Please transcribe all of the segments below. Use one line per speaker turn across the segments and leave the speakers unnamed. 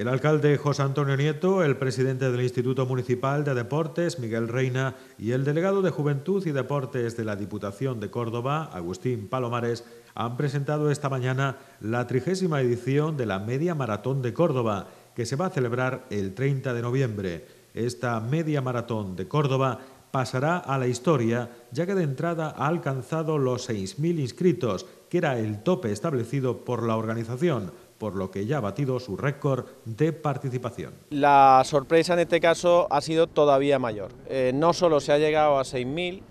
El alcalde José Antonio Nieto, el presidente del Instituto Municipal de Deportes, Miguel Reina, y el delegado de Juventud y Deportes de la Diputación de Córdoba, Agustín Palomares, han presentado esta mañana la trigésima edición de la Media Maratón de Córdoba, que se va a celebrar el 30 de noviembre. Esta Media Maratón de Córdoba pasará a la historia, ya que de entrada ha alcanzado los 6.000 inscritos, que era el tope establecido por la organización por lo que ya ha batido su récord de participación.
La sorpresa en este caso ha sido todavía mayor. Eh, no solo se ha llegado a 6.000,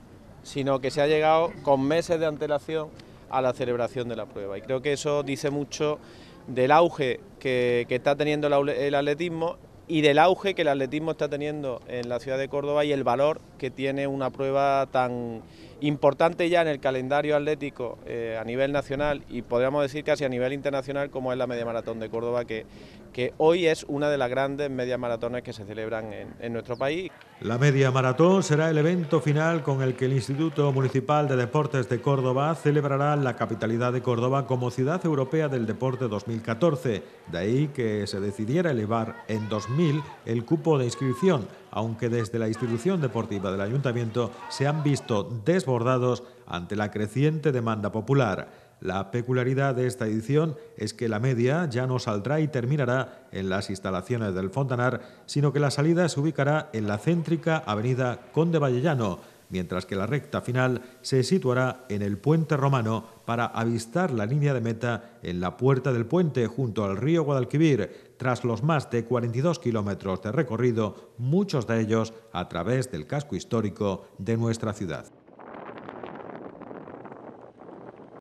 sino que se ha llegado con meses de antelación a la celebración de la prueba. Y creo que eso dice mucho del auge que, que está teniendo el atletismo y del auge que el atletismo está teniendo en la ciudad de Córdoba y el valor que tiene una prueba tan importante ya en el calendario atlético eh, a nivel nacional y podríamos decir casi a nivel internacional como es la media maratón de Córdoba, que, que hoy es una de las grandes medias maratones que se celebran en, en nuestro país.
La media maratón será el evento final con el que el Instituto Municipal de Deportes de Córdoba celebrará la capitalidad de Córdoba como Ciudad Europea del Deporte 2014, de ahí que se decidiera elevar en 2000 el cupo de inscripción aunque desde la institución deportiva del ayuntamiento se han visto desbordados ante la creciente demanda popular. La peculiaridad de esta edición es que la media ya no saldrá y terminará en las instalaciones del Fontanar, sino que la salida se ubicará en la céntrica avenida Conde Vallellano, mientras que la recta final se situará en el puente romano para avistar la línea de meta en la puerta del puente junto al río Guadalquivir, tras los más de 42 kilómetros de recorrido, muchos de ellos a través del casco histórico de nuestra ciudad.